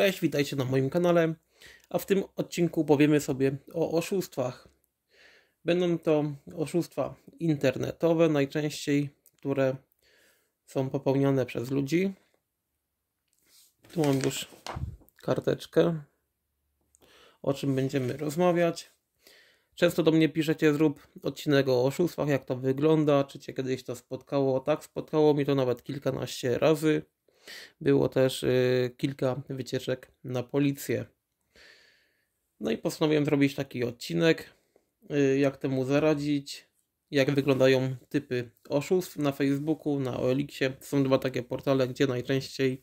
Cześć, witajcie na moim kanale, a w tym odcinku powiemy sobie o oszustwach. Będą to oszustwa internetowe najczęściej, które są popełniane przez ludzi. Tu mam już karteczkę, o czym będziemy rozmawiać. Często do mnie piszecie, zrób odcinek o oszustwach, jak to wygląda, czy cię kiedyś to spotkało. Tak, spotkało mi to nawet kilkanaście razy. Było też y, kilka wycieczek na policję. No i postanowiłem zrobić taki odcinek, y, jak temu zaradzić, jak wyglądają typy oszustw na Facebooku, na OLX-ie. Są dwa takie portale, gdzie najczęściej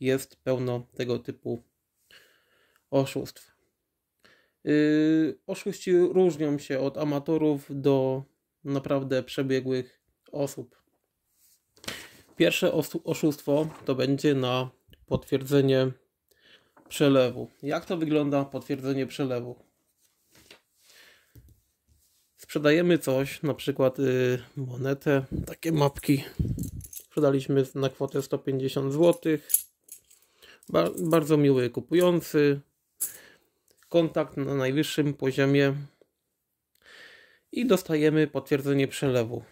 jest pełno tego typu oszustw. Y, oszuści różnią się od amatorów do naprawdę przebiegłych osób. Pierwsze oszustwo to będzie na potwierdzenie przelewu. Jak to wygląda potwierdzenie przelewu? Sprzedajemy coś, na przykład yy, monetę, takie mapki. Sprzedaliśmy na kwotę 150 zł. Bar bardzo miły kupujący. Kontakt na najwyższym poziomie. I dostajemy potwierdzenie przelewu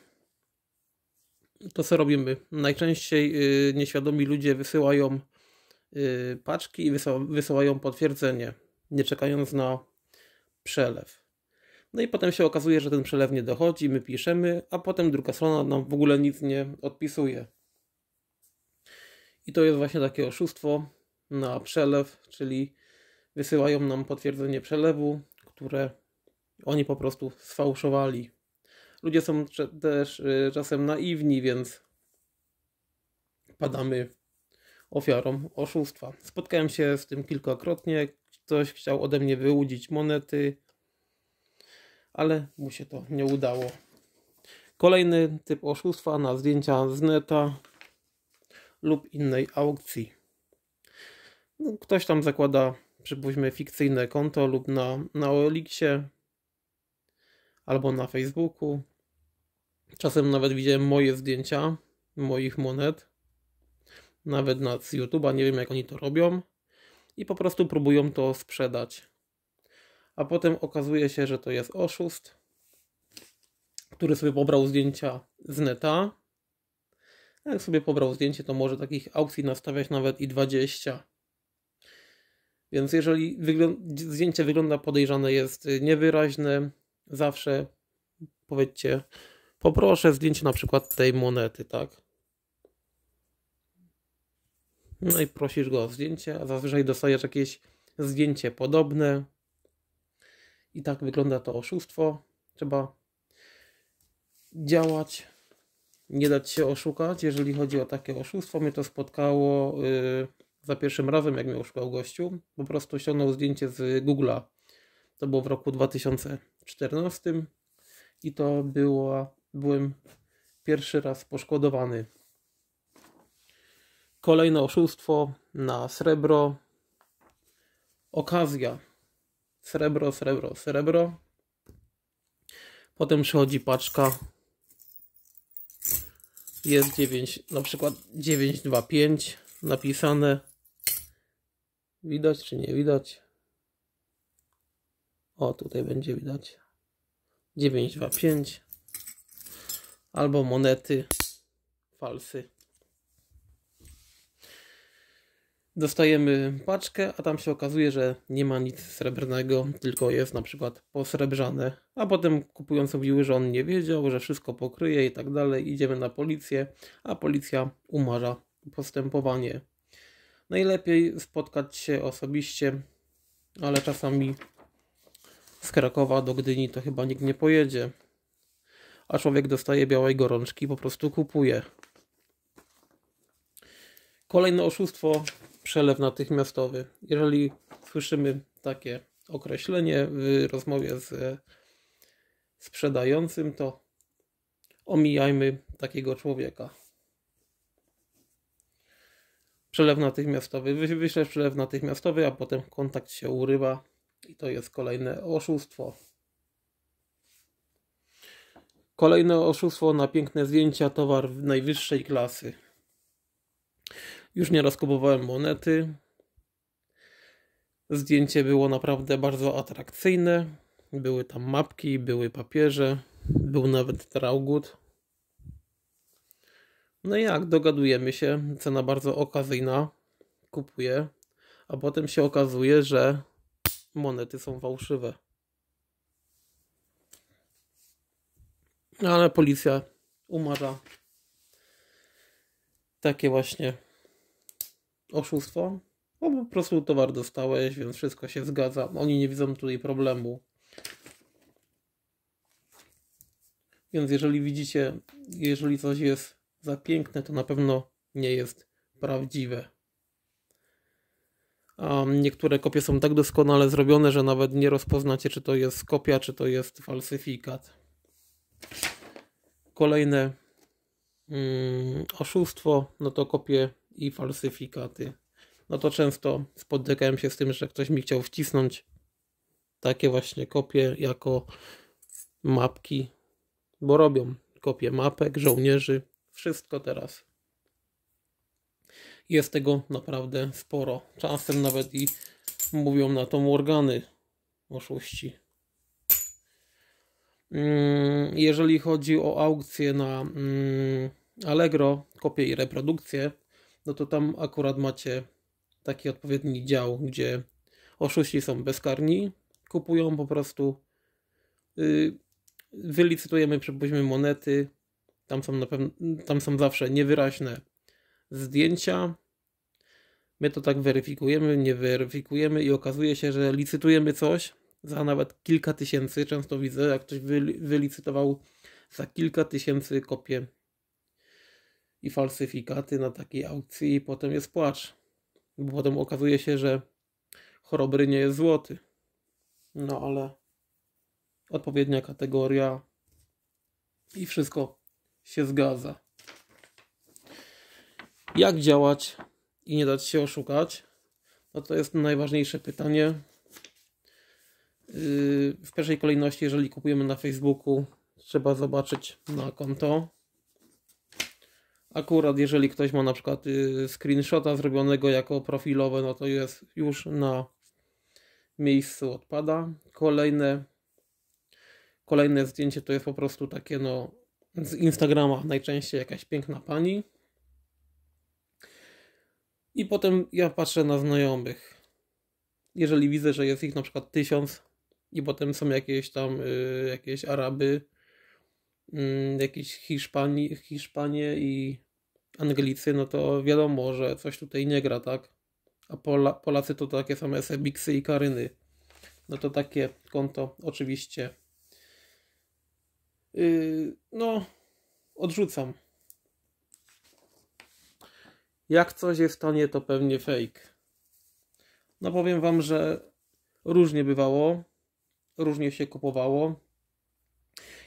to co robimy? Najczęściej y, nieświadomi ludzie wysyłają y, paczki i wysyłają potwierdzenie, nie czekając na przelew. No i potem się okazuje, że ten przelew nie dochodzi, my piszemy, a potem druga strona nam w ogóle nic nie odpisuje. I to jest właśnie takie oszustwo na przelew, czyli wysyłają nam potwierdzenie przelewu, które oni po prostu sfałszowali ludzie są też y, czasem naiwni, więc padamy ofiarą oszustwa. Spotkałem się z tym kilkakrotnie. Ktoś chciał ode mnie wyłudzić monety, ale mu się to nie udało. Kolejny typ oszustwa na zdjęcia z neta lub innej aukcji. No, ktoś tam zakłada, przypuśćmy, fikcyjne konto lub na, na albo na Facebooku, Czasem nawet widziałem moje zdjęcia, moich monet, nawet na YouTube'a, nie wiem jak oni to robią i po prostu próbują to sprzedać. A potem okazuje się, że to jest oszust, który sobie pobrał zdjęcia z neta. A jak sobie pobrał zdjęcie, to może takich aukcji nastawiać nawet i 20. Więc jeżeli zdjęcie wygląda podejrzane, jest niewyraźne, zawsze powiedzcie, Poproszę zdjęcie na przykład tej monety, tak? No i prosisz go o zdjęcie, a zazwyczaj dostajesz jakieś zdjęcie podobne. I tak wygląda to oszustwo. Trzeba działać, nie dać się oszukać, jeżeli chodzi o takie oszustwo. Mnie to spotkało yy, za pierwszym razem, jak mnie oszukał gościu. Po prostu ściągnął zdjęcie z Google'a. To było w roku 2014 i to była byłem pierwszy raz poszkodowany. Kolejne oszustwo na srebro. Okazja. Srebro, srebro, srebro. Potem przychodzi paczka. Jest 9, na przykład 925 napisane. Widać czy nie widać? O, tutaj będzie widać. 925 albo monety, falsy. Dostajemy paczkę, a tam się okazuje, że nie ma nic srebrnego, tylko jest na przykład posrebrzane. A potem kupując mówiły, że on nie wiedział, że wszystko pokryje i tak dalej. Idziemy na policję, a policja umarza postępowanie. Najlepiej spotkać się osobiście, ale czasami z Krakowa do Gdyni to chyba nikt nie pojedzie a człowiek dostaje białej gorączki, po prostu kupuje. Kolejne oszustwo, przelew natychmiastowy. Jeżeli słyszymy takie określenie w rozmowie z sprzedającym, to omijajmy takiego człowieka. Przelew natychmiastowy. Wyślesz przelew natychmiastowy, a potem kontakt się urywa i to jest kolejne oszustwo. Kolejne oszustwo na piękne zdjęcia, towar najwyższej klasy. Już nieraz kupowałem monety. Zdjęcie było naprawdę bardzo atrakcyjne. Były tam mapki, były papierze, był nawet traugut. No i jak, dogadujemy się, cena bardzo okazyjna, kupuję, a potem się okazuje, że monety są fałszywe. No, ale policja umarza takie właśnie oszustwo. Bo no, po prostu towar dostałeś, więc wszystko się zgadza. Oni nie widzą tutaj problemu. Więc jeżeli widzicie, jeżeli coś jest za piękne, to na pewno nie jest prawdziwe. A niektóre kopie są tak doskonale zrobione, że nawet nie rozpoznacie, czy to jest kopia, czy to jest falsyfikat kolejne mm, oszustwo, no to kopie i falsyfikaty. No to często spotykałem się z tym, że ktoś mi chciał wcisnąć takie właśnie kopie jako mapki, bo robią kopie mapek, żołnierzy, wszystko teraz. Jest tego naprawdę sporo. Czasem nawet i mówią na to Morgany oszuści. Mm, jeżeli chodzi o aukcje na mm, Allegro, kopie i reprodukcje, no to tam akurat macie taki odpowiedni dział, gdzie oszuści są bezkarni, kupują po prostu, y, wylicytujemy, przypuśćmy, monety, tam są, na pewno, tam są zawsze niewyraźne zdjęcia, my to tak weryfikujemy, nie weryfikujemy i okazuje się, że licytujemy coś, za nawet kilka tysięcy. Często widzę, jak ktoś wylicytował za kilka tysięcy kopie i falsyfikaty na takiej aukcji i potem jest płacz. Bo potem okazuje się, że chorobry nie jest złoty. No ale odpowiednia kategoria i wszystko się zgadza. Jak działać i nie dać się oszukać? No to jest najważniejsze pytanie, Y, w pierwszej kolejności, jeżeli kupujemy na Facebooku, trzeba zobaczyć na konto. Akurat jeżeli ktoś ma na przykład y, screenshota zrobionego jako profilowe, no to jest już na miejscu odpada. Kolejne, kolejne zdjęcie to jest po prostu takie no z Instagrama najczęściej jakaś piękna pani. I potem ja patrzę na znajomych. Jeżeli widzę, że jest ich na przykład tysiąc, i potem są jakieś tam, y, jakieś Araby, mm, jakieś Hiszpani, Hiszpanie i Anglicy, no to wiadomo, że coś tutaj nie gra, tak? A Pola, Polacy to takie same Sebiksy i Karyny. No to takie konto oczywiście. Y, no, odrzucam. Jak coś jest tanie, to pewnie fake. No powiem wam, że różnie bywało różnie się kupowało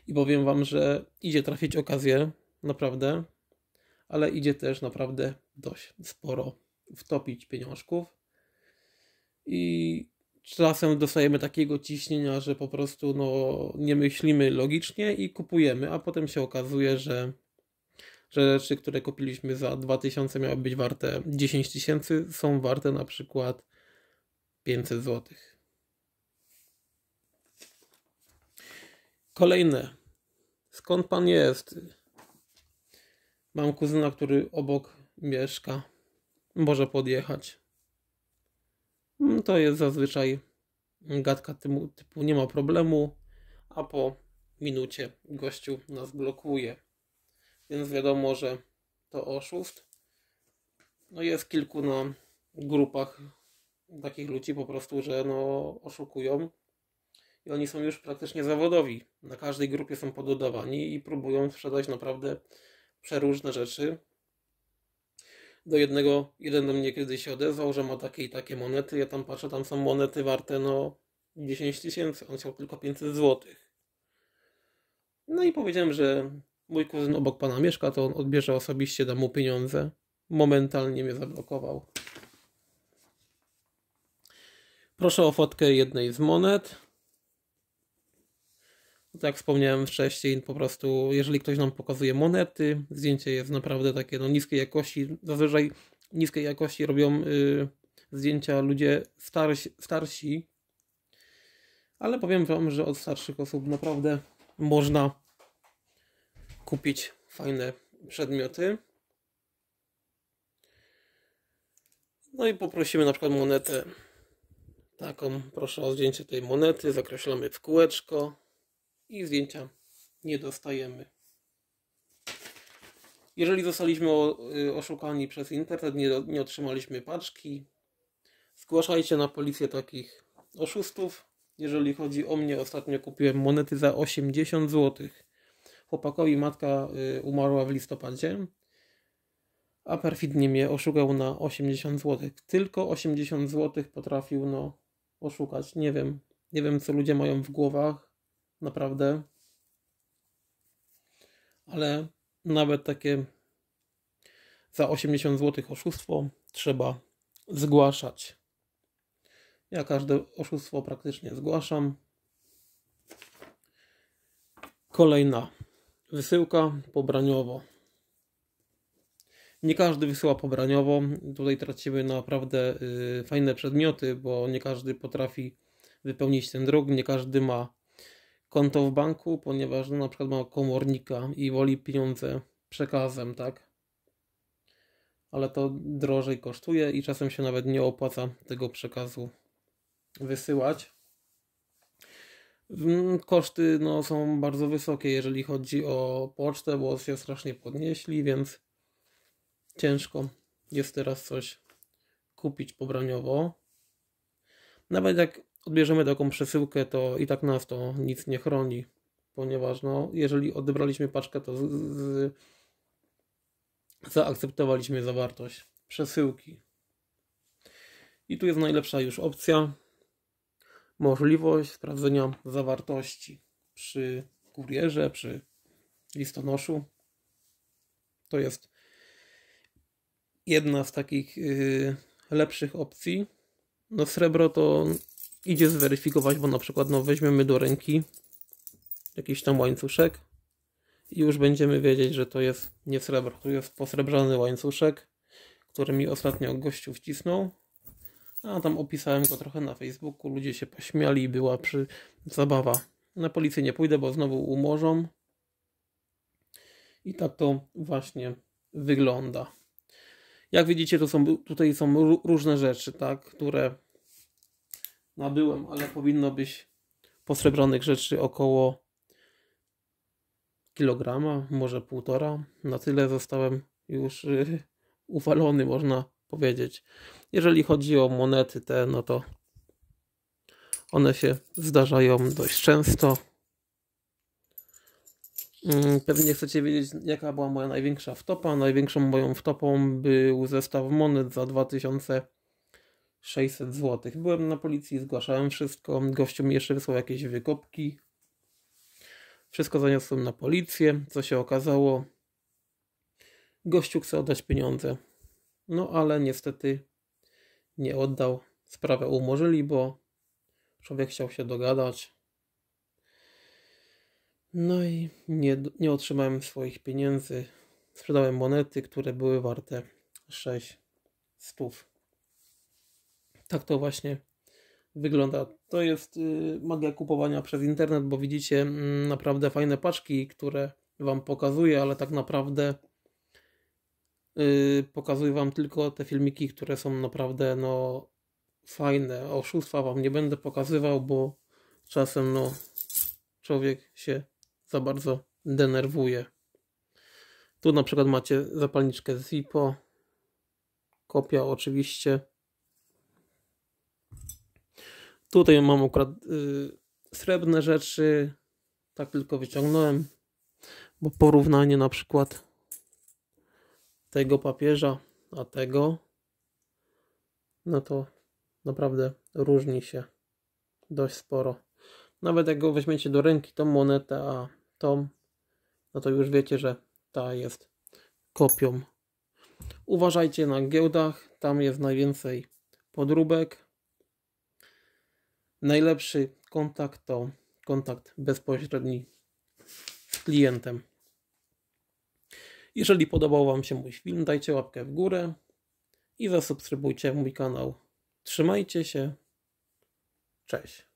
i powiem Wam, że idzie trafić okazję, naprawdę, ale idzie też naprawdę dość sporo wtopić pieniążków i czasem dostajemy takiego ciśnienia, że po prostu no, nie myślimy logicznie i kupujemy, a potem się okazuje, że, że rzeczy, które kupiliśmy za 2000 miały być warte 10 tysięcy, są warte na przykład 500 złotych. Kolejne. Skąd pan jest? Mam kuzyna, który obok mieszka. Może podjechać. Mm, to jest zazwyczaj gadka typu nie ma problemu, a po minucie gościu nas blokuje. Więc wiadomo, że to oszust. No jest kilku na grupach takich ludzi po prostu, że no oszukują, i oni są już praktycznie zawodowi. Na każdej grupie są pododawani i próbują sprzedać naprawdę przeróżne rzeczy. Do jednego, jeden do mnie kiedyś się odezwał, że ma takie i takie monety. Ja tam patrzę, tam są monety warte no 10 tysięcy, on chciał tylko 500 złotych. No i powiedziałem, że mój kuzyn obok pana mieszka, to on odbierze osobiście, da mu pieniądze. Momentalnie mnie zablokował. Proszę o fotkę jednej z monet. No tak wspomniałem wcześniej, po prostu jeżeli ktoś nam pokazuje monety, zdjęcie jest naprawdę takie no, niskiej jakości. Zazwyczaj no, niskiej jakości robią y, zdjęcia ludzie starsi, starsi, ale powiem Wam, że od starszych osób naprawdę można kupić fajne przedmioty. No i poprosimy na przykład monetę taką. Proszę o zdjęcie tej monety, zakreślamy w kółeczko i zdjęcia nie dostajemy. Jeżeli zostaliśmy y, oszukani przez internet, nie, nie otrzymaliśmy paczki, zgłaszajcie na policję takich oszustów. Jeżeli chodzi o mnie, ostatnio kupiłem monety za 80 zł. Chłopakowi matka y, umarła w listopadzie, a perfidnie mnie oszukał na 80 zł. Tylko 80 zł potrafił no, oszukać. Nie wiem, nie wiem co ludzie mają w głowach, naprawdę. Ale nawet takie za 80 zł oszustwo trzeba zgłaszać. Ja każde oszustwo praktycznie zgłaszam. Kolejna wysyłka pobraniowo. Nie każdy wysyła pobraniowo. Tutaj tracimy naprawdę y, fajne przedmioty, bo nie każdy potrafi wypełnić ten druk, nie każdy ma konto w banku, ponieważ no, na przykład ma komornika i woli pieniądze przekazem, tak? Ale to drożej kosztuje i czasem się nawet nie opłaca tego przekazu wysyłać. Mm, koszty no, są bardzo wysokie, jeżeli chodzi o pocztę, bo się strasznie podnieśli, więc ciężko jest teraz coś kupić pobraniowo. Nawet jak odbierzemy taką przesyłkę, to i tak nas to nic nie chroni, ponieważ no, jeżeli odebraliśmy paczkę, to z, z, zaakceptowaliśmy zawartość przesyłki. I tu jest najlepsza już opcja, możliwość sprawdzenia zawartości przy kurierze, przy listonoszu. To jest jedna z takich yy, lepszych opcji no srebro to idzie zweryfikować, bo na przykład no weźmiemy do ręki jakiś tam łańcuszek i już będziemy wiedzieć, że to jest nie srebro, to jest posrebrzany łańcuszek, który mi ostatnio gościu wcisnął. A tam opisałem go trochę na Facebooku, ludzie się pośmiali i była przy zabawa. Na policję nie pójdę, bo znowu umorzą. I tak to właśnie wygląda. Jak widzicie, to są, tutaj są różne rzeczy, tak, które nabyłem, ale powinno być posrebranych rzeczy około kilograma, może półtora. Na tyle zostałem już yy, uwalony, można powiedzieć. Jeżeli chodzi o monety te, no to one się zdarzają dość często. Mm, pewnie chcecie wiedzieć, jaka była moja największa wtopa. Największą moją wtopą był zestaw monet za 2600 zł. Byłem na policji, zgłaszałem wszystko. Gościu mi jeszcze wysłał jakieś wykopki. Wszystko zaniosłem na policję. Co się okazało? Gościu chce oddać pieniądze. No ale niestety nie oddał. Sprawę umorzyli, bo człowiek chciał się dogadać. No i nie, nie otrzymałem swoich pieniędzy. Sprzedałem monety, które były warte 6 stów. Tak to właśnie wygląda. To jest y, magia kupowania przez internet, bo widzicie mm, naprawdę fajne paczki, które Wam pokazuję, ale tak naprawdę y, pokazuję Wam tylko te filmiki, które są naprawdę no fajne. Oszustwa Wam nie będę pokazywał, bo czasem no człowiek się za bardzo denerwuje. Tu na przykład macie zapalniczkę Zippo, kopia oczywiście. Tutaj mam akurat y, srebrne rzeczy, tak tylko wyciągnąłem, bo porównanie na przykład tego papieża a tego, no to naprawdę różni się dość sporo. Nawet jak go weźmiecie do ręki, to monetę, a tą, no to już wiecie, że ta jest kopią. Uważajcie na giełdach, tam jest najwięcej podróbek. Najlepszy kontakt to kontakt bezpośredni z klientem. Jeżeli podobał Wam się mój film, dajcie łapkę w górę i zasubskrybujcie mój kanał. Trzymajcie się. Cześć.